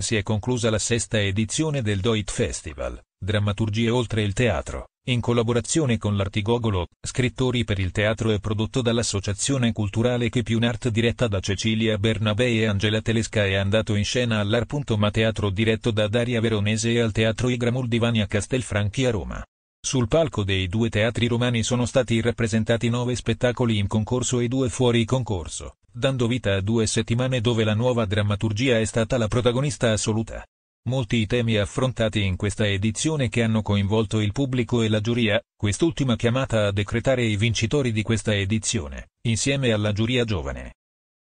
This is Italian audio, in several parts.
Si è conclusa la sesta edizione del Doit Festival, Drammaturgie oltre il teatro, in collaborazione con l'Artigogolo, scrittori per il teatro e prodotto dall'associazione culturale Che più un'art diretta da Cecilia Bernabei e Angela Telesca è andato in scena all'Ar.ma teatro diretto da Daria Veronese e al teatro Igramul di Vania Castelfranchi a Roma. Sul palco dei due teatri romani sono stati rappresentati nove spettacoli in concorso e due fuori concorso dando vita a due settimane dove la nuova drammaturgia è stata la protagonista assoluta. Molti i temi affrontati in questa edizione che hanno coinvolto il pubblico e la giuria, quest'ultima chiamata a decretare i vincitori di questa edizione, insieme alla giuria giovane.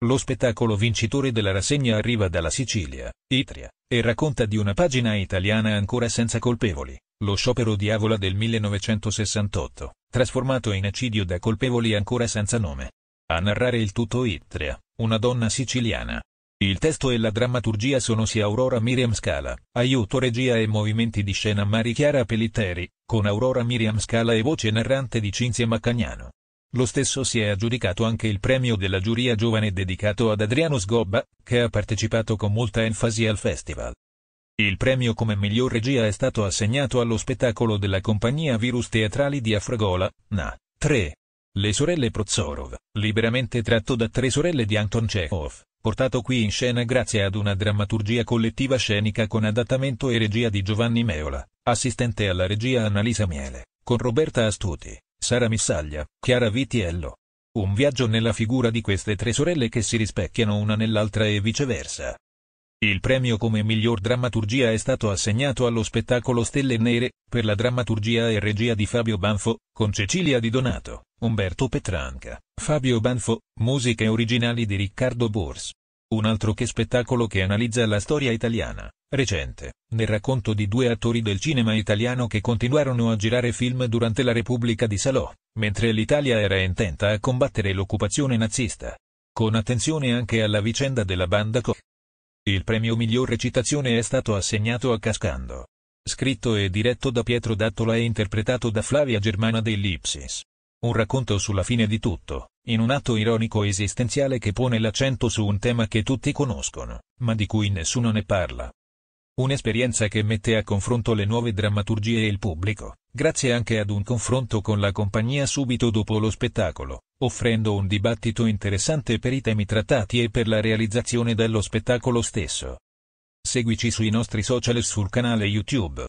Lo spettacolo vincitore della rassegna arriva dalla Sicilia, Itria, e racconta di una pagina italiana ancora senza colpevoli, lo sciopero di Avola del 1968, trasformato in eccidio da colpevoli ancora senza nome. A narrare il tutto Itria, una donna siciliana. Il testo e la drammaturgia sono sia Aurora Miriam Scala, aiuto regia e movimenti di scena Mari Chiara Pelitteri, con Aurora Miriam Scala e voce narrante di Cinzia Maccagnano. Lo stesso si è aggiudicato anche il premio della giuria giovane dedicato ad Adriano Sgobba, che ha partecipato con molta enfasi al festival. Il premio come miglior regia è stato assegnato allo spettacolo della compagnia Virus Teatrali di Afragola, Na. 3. Le sorelle Prozorov, liberamente tratto da Tre sorelle di Anton Chekhov, portato qui in scena grazie ad una drammaturgia collettiva scenica con adattamento e regia di Giovanni Meola, assistente alla regia Annalisa Miele, con Roberta Astuti, Sara Missaglia, Chiara Vitiello. Un viaggio nella figura di queste tre sorelle che si rispecchiano una nell'altra e viceversa. Il premio come miglior drammaturgia è stato assegnato allo spettacolo Stelle Nere, per la drammaturgia e regia di Fabio Banfo, con Cecilia Di Donato. Umberto Petranca, Fabio Banfo, musiche originali di Riccardo Bors. Un altro che spettacolo che analizza la storia italiana, recente, nel racconto di due attori del cinema italiano che continuarono a girare film durante la Repubblica di Salò, mentre l'Italia era intenta a combattere l'occupazione nazista. Con attenzione anche alla vicenda della banda Co. Il premio miglior recitazione è stato assegnato a Cascando. Scritto e diretto da Pietro Dattola e interpretato da Flavia Germana dell'Ipsis. Un racconto sulla fine di tutto, in un atto ironico esistenziale che pone l'accento su un tema che tutti conoscono, ma di cui nessuno ne parla. Un'esperienza che mette a confronto le nuove drammaturgie e il pubblico, grazie anche ad un confronto con la compagnia subito dopo lo spettacolo, offrendo un dibattito interessante per i temi trattati e per la realizzazione dello spettacolo stesso. Seguici sui nostri social e sul canale YouTube.